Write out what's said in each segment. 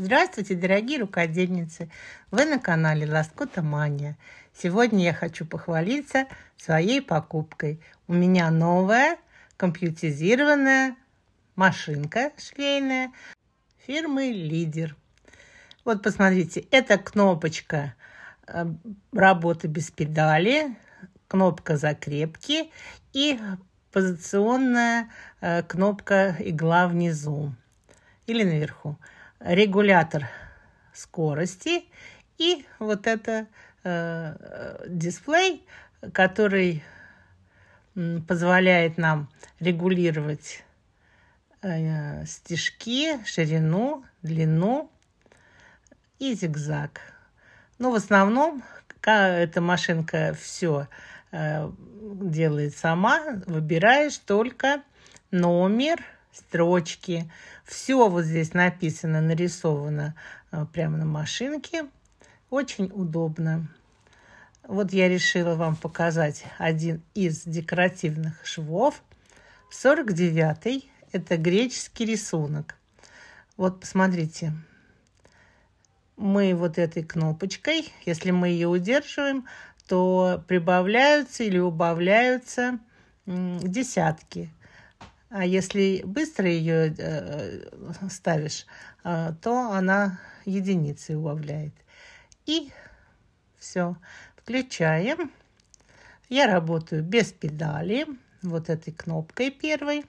Здравствуйте, дорогие рукодельницы! Вы на канале Лоскота Мания. Сегодня я хочу похвалиться своей покупкой. У меня новая компьютеризированная машинка швейная фирмы Лидер. Вот посмотрите, это кнопочка э, работы без педали, кнопка закрепки и позиционная э, кнопка игла внизу или наверху регулятор скорости и вот это э, дисплей, который позволяет нам регулировать э, стежки, ширину, длину и зигзаг. Но ну, в основном эта машинка все э, делает сама. Выбираешь только номер – строчки. Все вот здесь написано, нарисовано э, прямо на машинке. Очень удобно. Вот я решила вам показать один из декоративных швов. 49 это греческий рисунок. Вот посмотрите, мы вот этой кнопочкой, если мы ее удерживаем, то прибавляются или убавляются десятки. А если быстро ее э, ставишь, э, то она единицы убавляет. И все. Включаем. Я работаю без педали, вот этой кнопкой первой.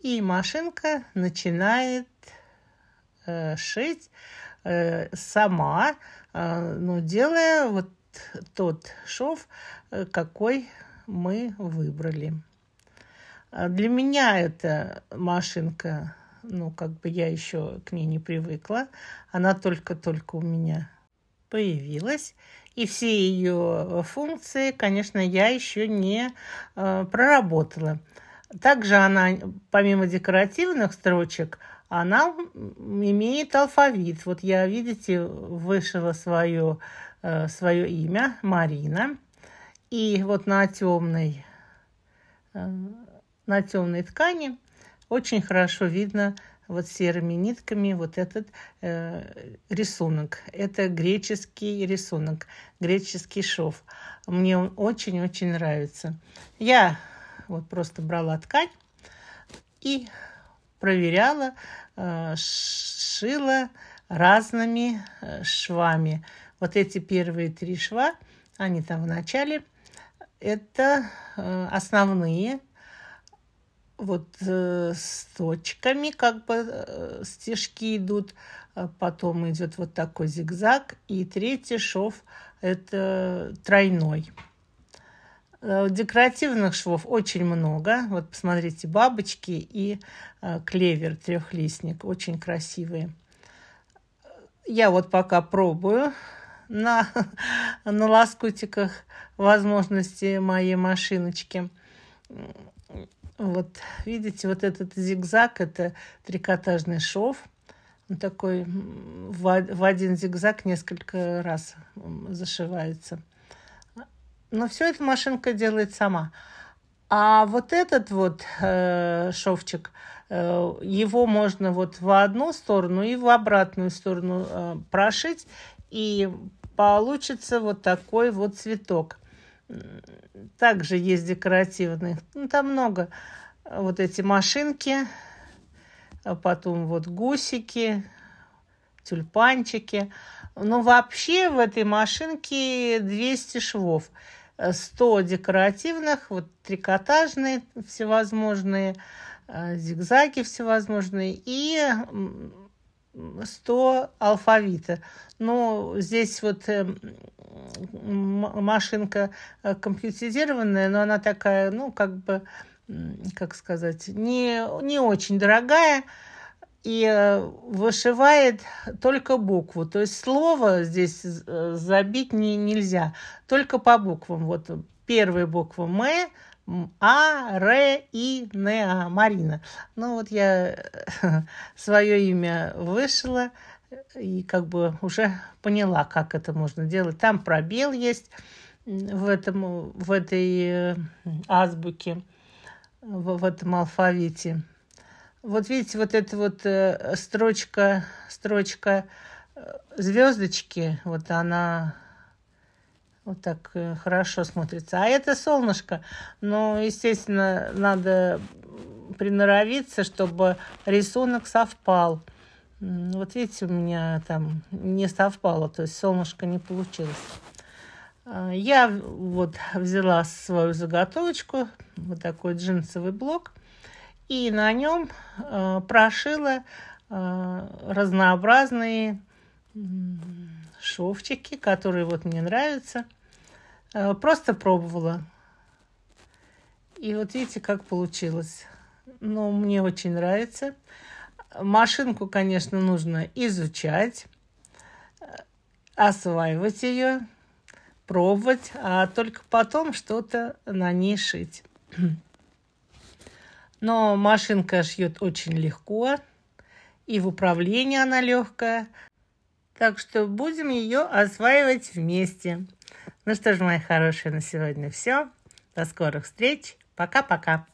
И машинка начинает э, шить э, сама, э, но делая вот тот шов, э, какой мы выбрали. А для меня эта машинка, ну, как бы я еще к ней не привыкла. Она только-только у меня появилась. И все ее функции, конечно, я еще не э, проработала. Также она, помимо декоративных строчек, она имеет алфавит. Вот я, видите, вышила свое, э, свое имя Марина. И вот на темной э, на темной ткани очень хорошо видно вот серыми нитками вот этот э, рисунок. Это греческий рисунок, греческий шов. Мне он очень-очень нравится. Я вот просто брала ткань и проверяла, э, шила разными э, швами. Вот эти первые три шва, они там в начале, это э, основные вот э, с точками как бы э, стежки идут, а потом идет вот такой зигзаг, и третий шов это тройной. Э, декоративных швов очень много. Вот посмотрите, бабочки и э, клевер трехлистник. Очень красивые. Я вот пока пробую на, на лоскутиках возможности моей машиночки. Вот, видите, вот этот зигзаг – это трикотажный шов. Он такой в один зигзаг несколько раз зашивается. Но все это машинка делает сама. А вот этот вот э, шовчик, э, его можно вот в одну сторону и в обратную сторону э, прошить, и получится вот такой вот цветок также есть декоративных. Ну, там много. Э, вот эти машинки, а потом вот гусики, тюльпанчики. Но вообще в этой машинке 200 швов. 100 э, декоративных, вот трикотажные всевозможные, э, зигзаги всевозможные и 100 алфавита. Но ну, здесь вот эм, машинка э, компьютеризированная, но она такая, ну, как бы, как сказать, не, не очень дорогая и э, вышивает только букву. То есть слово здесь э, забить не, нельзя, только по буквам. Вот первая буква «М», а, Ре и Неа, Марина. Ну вот я э, свое имя вышла и как бы уже поняла, как это можно делать. Там пробел есть в, этом, в этой э, азбуке, в, в этом алфавите. Вот видите, вот эта вот э, строчка, строчка звездочки, вот она вот так э, хорошо смотрится. А это солнышко. Ну, естественно, надо приноровиться, чтобы рисунок совпал. Вот видите, у меня там не совпало, то есть солнышко не получилось. А, я вот взяла свою заготовочку, вот такой джинсовый блок, и на нем э, прошила э, разнообразные шовчики, которые вот мне нравятся. Э, просто пробовала. И вот видите, как получилось. Но ну, мне очень нравится. Машинку, конечно, нужно изучать, э, осваивать ее, пробовать, а только потом что-то на ней шить. Но машинка шьет очень легко, и в управлении она легкая, так что будем ее осваивать вместе. Ну что ж, мои хорошие, на сегодня все. До скорых встреч. Пока-пока.